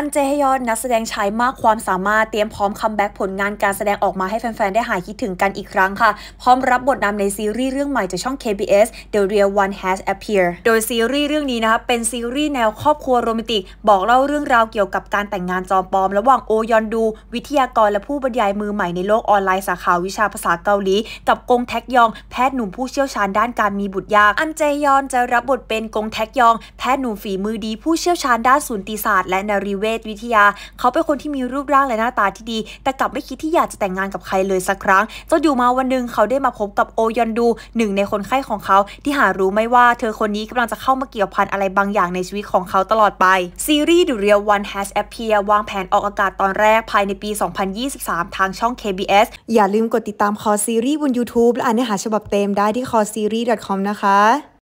อันเจฮยอนนักแสดงชายมากความสามารถเตรียมพร้อมคัมแบ็กผลงานการแสดงออกมาให้แฟนๆได้หายคิดถึงกันอีกครั้งค่ะ พร้อมรับบทนำในซีรีส์เรื่องใหม่จากช่อง KBS The Real One Has Appeared โดยซีรีส์เรื่องนี้นะคะเป็นซีรีส์แนวครอบครัวโรแมนติก บอกเล่าเรื่องราวเกี่ยวกับการแต่งงานจอมปลอมระหว่างโอยอนดู วิทยากรและผู้บรรยายมือใหม่ในโลกออนไลน์สาขาวิชาภาษาเกาหลี กับกงแท็กยองแพทย์หนุ่มผู้เชี่ยวชาญด้านการมีบุตรยากอันเจยอนจะรับบทเป็นกงแท็กยองแพทย์หนุ่มฝีมือดีผู้เชี่ยวชาญด้านสูติศาสตร์ และนารีเวเวิทยา เขาเป็นคนที่มีรูปร่างและหน้าตาที่ดี แต่กลับไม่คิดที่อยากจะแต่งงานกับใครเลยสักครั้ง จนอยู่มาวันหนึ่งเขาได้มาพบกับโอยอนดูหนึ่งในคนไข้ของเขา ที่หารู้ไม่ว่า เธอคนนี้กำลังจะเข้ามาเกี่ยวพัน อะไรบางอย่างในชีวิตของเขาตลอดไป ซีรีส์ดูเรียลวันแฮชแอปเพียวางแผนออกอากาศตอนแรกภายในปี 2023 ทางช่อง KBS อย่าลืมกดติดตามคอซีรีส์บน YouTube และอ่านเนื้อหาฉบับเต็มได้ที่คอซีรีส์ c o m นะคะ